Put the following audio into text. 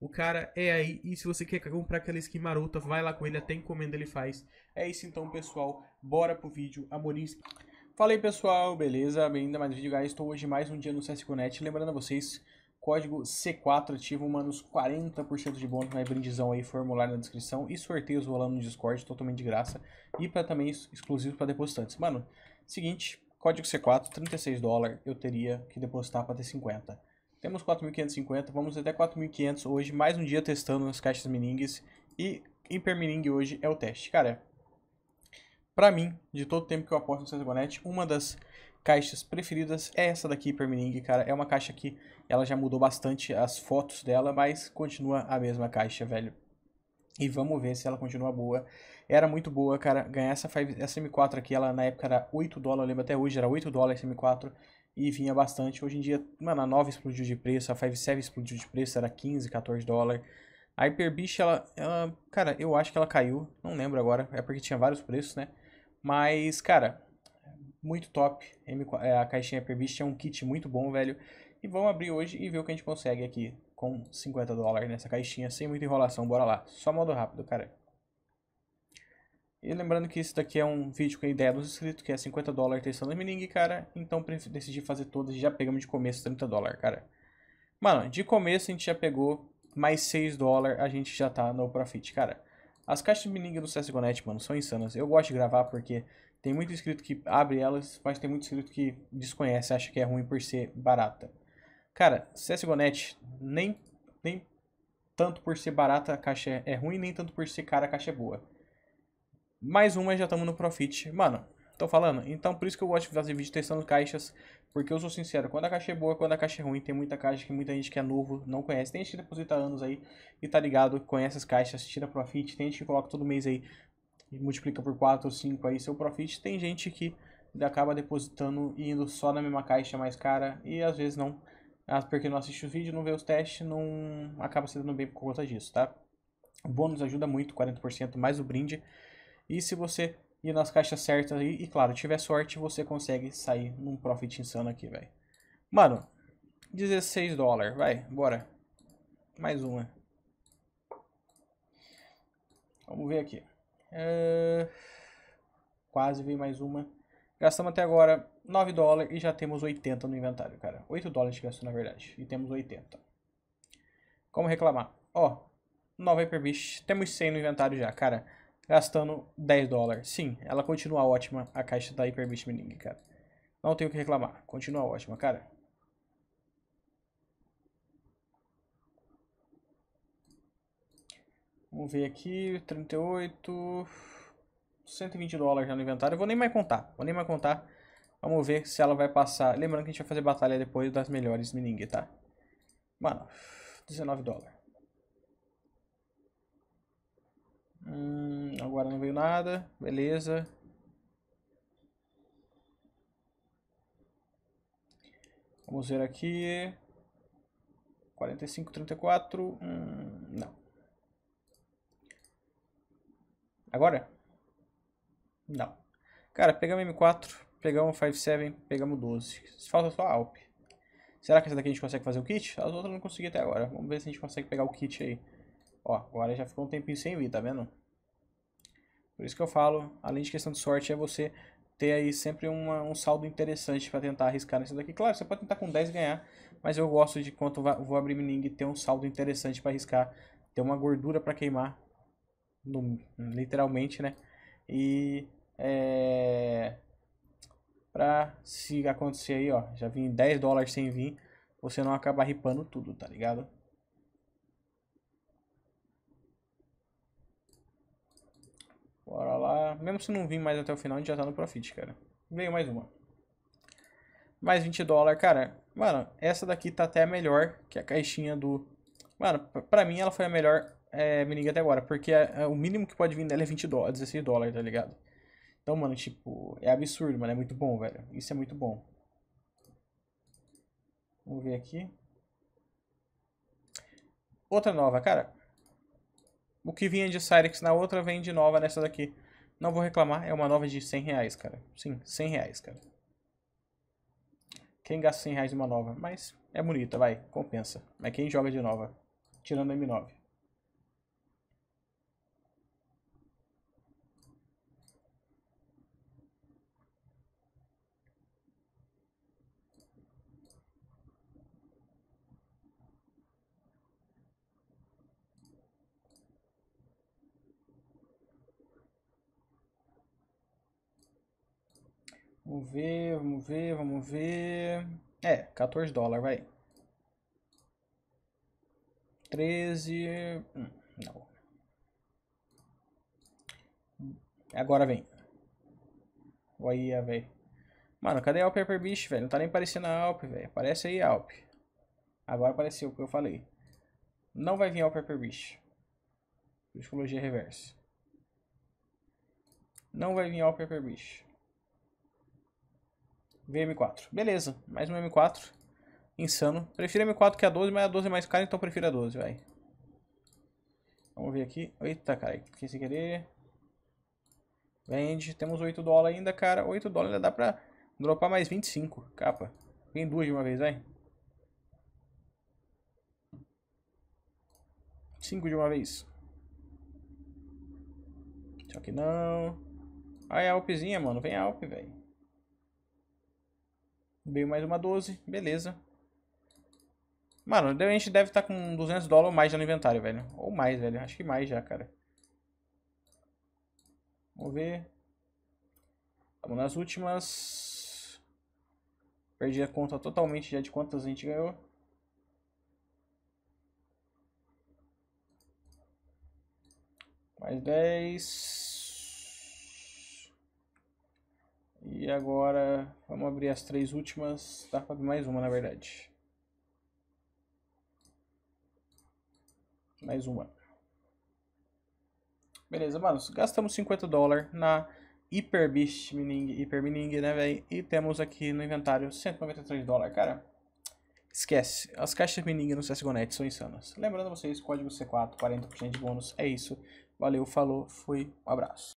o cara é aí. E se você quer comprar aquela skin marota, vai lá com ele, até encomenda ele faz. É isso então, pessoal. Bora pro vídeo. Amorim. Fala aí, pessoal. Beleza? Bem-vindo a mais um vídeo, guys. Estou hoje mais um dia no CS Net. Lembrando a vocês, código C4 ativo, manos, 40% de bônus na né? brindizão aí, formulário na descrição e sorteios rolando no Discord, totalmente de graça. E para também exclusivo para depositantes. Mano, seguinte, código C4, 36 dólares, eu teria que depositar para ter 50. Temos 4.550, vamos até 4.500 hoje, mais um dia testando nas caixas Meningues. E Hypermening hoje é o teste. Cara, pra mim, de todo o tempo que eu aposto no bonetti uma das caixas preferidas é essa daqui, Hypermening, cara. É uma caixa que ela já mudou bastante as fotos dela, mas continua a mesma caixa, velho. E vamos ver se ela continua boa. Era muito boa, cara. Ganhar essa, essa M4 aqui, ela na época era 8 dólares, eu lembro até hoje, era 8 dólares essa M4. E vinha bastante. Hoje em dia, mano, a 9 explodiu de preço, a 5.7 explodiu de preço, era 15, 14 dólares. A Hyperbeast, ela, ela, cara, eu acho que ela caiu, não lembro agora, é porque tinha vários preços, né? Mas, cara, muito top. É, a caixinha Pervist é um kit muito bom, velho. E vamos abrir hoje e ver o que a gente consegue aqui com 50 dólares nessa caixinha, sem muita enrolação, bora lá. Só modo rápido, cara. E lembrando que isso daqui é um vídeo com a ideia dos inscritos, que é 50 dólares testando mining, cara. Então decidi fazer todas e já pegamos de começo 30 dólares, cara. Mano, de começo a gente já pegou mais 6 dólares, a gente já tá no profit, cara. As caixas de mining do CSGONet, mano, são insanas. Eu gosto de gravar porque tem muito inscrito que abre elas, mas tem muito inscrito que desconhece, acha que é ruim por ser barata. Cara, CSGONet, nem, nem tanto por ser barata a caixa é ruim, nem tanto por ser cara a caixa é boa. Mais uma já estamos no profit. Mano, tô falando. Então por isso que eu gosto de fazer vídeo testando caixas, porque eu sou sincero, quando a caixa é boa, quando a caixa é ruim, tem muita caixa que muita gente que é novo não conhece. Tem gente que deposita anos aí e tá ligado, conhece as caixas, tira profit, tem gente que coloca todo mês aí e multiplica por 4 ou 5 aí seu profit. Tem gente que acaba depositando e indo só na mesma caixa mais cara e às vezes não, ah, porque não assiste o vídeo, não vê os testes, não acaba se dando bem por conta disso, tá? O bônus ajuda muito, 40% mais o brinde. E se você ir nas caixas certas aí, e claro, tiver sorte, você consegue sair num profit insano aqui, velho. Mano, 16 dólares, vai, bora. Mais uma. Vamos ver aqui. Ah, quase veio mais uma. Gastamos até agora 9 dólares e já temos 80 no inventário, cara. 8 dólares de gasto, na verdade. E temos 80. Como reclamar? Ó, oh, nova Hyperbeast. Temos 100 no inventário já, cara. Gastando 10 dólares. Sim, ela continua ótima, a caixa da Hyperbeast Mining, cara. Não tenho o que reclamar. Continua ótima, cara. Vamos ver aqui, 38, 120 dólares já no inventário. Eu vou nem mais contar, vou nem mais contar. Vamos ver se ela vai passar. Lembrando que a gente vai fazer batalha depois das melhores meningue, tá? Mano, 19 dólares. Hum, agora não veio nada, beleza. Vamos ver aqui. 45, 34. Hum. Agora? Não. Cara, pegamos M4, pegamos 5.7, pegamos 12. Falta só a Alp. Será que essa daqui a gente consegue fazer o kit? As outras não consegui até agora. Vamos ver se a gente consegue pegar o kit aí. Ó, agora já ficou um tempinho sem vir, tá vendo? Por isso que eu falo, além de questão de sorte, é você ter aí sempre uma, um saldo interessante para tentar arriscar nessa daqui. Claro, você pode tentar com 10 ganhar, mas eu gosto de quanto vou abrir mining ter um saldo interessante para arriscar, ter uma gordura para queimar no, literalmente, né? E é, pra se acontecer aí, ó, já vim 10 dólares sem vir, você não acaba ripando tudo, tá ligado? Bora lá. Mesmo se não vir mais até o final, a gente já tá no profit, cara. Veio mais uma. Mais 20 dólares, cara. Mano, essa daqui tá até melhor que a caixinha do... Mano, pra mim ela foi a melhor é, liga até agora, porque é, é, o mínimo que pode vir dela é 20 dólares, 16 dólares, tá ligado? Então, mano, tipo, é absurdo, mano, é muito bom, velho. Isso é muito bom. Vamos ver aqui. Outra nova, cara. O que vinha de Cyrix na outra vem de nova nessa daqui. Não vou reclamar, é uma nova de 100 reais, cara. Sim, 100 reais, cara. Quem gasta 100 reais em uma nova? Mas é bonita, vai, compensa. Mas quem joga de nova? Tirando a M9. Vamos ver, vamos ver, vamos ver. É, 14 dólares, vai. 13. Hum, não. Agora vem. Olha, velho. Mano, cadê a Alp Upper Beast, velho? Não tá nem parecendo a Alp, velho. Aparece aí, Alp. Agora apareceu o que eu falei. Não vai vir Alp Upper Beast. Psicologia reversa. Não vai vir Alp Upper Beast. Veio M4. Beleza, mais um M4. Insano. Prefiro M4 que a 12, mas a 12 é mais cara, então prefiro a 12, vai. Vamos ver aqui. Eita, cara, fiquei sem querer. Vende. Temos 8 dólares ainda, cara. 8 dólares ainda dá pra dropar mais 25, capa. Vem duas de uma vez, vai. 5 de uma vez. Só que não. Ai, a Alpzinha, mano. Vem a Alp, velho. Veio mais uma 12, beleza. Mano, a gente deve estar tá com 200 dólares ou mais no inventário, velho. Ou mais, velho. Acho que mais já, cara. Vamos ver. Estamos nas últimas. Perdi a conta totalmente já de quantas a gente ganhou. Mais 10. E agora vamos abrir as três últimas. Dá para abrir mais uma, na verdade. Mais uma. Beleza, manos. Gastamos 50 dólares na Hyper Beast Mining, Hyper Mining, né, velho? E temos aqui no inventário 193 dólares, cara. Esquece, as caixas Mining no CSGONET são insanas. Lembrando vocês, código C4, 40% de bônus, é isso. Valeu, falou, fui, um abraço.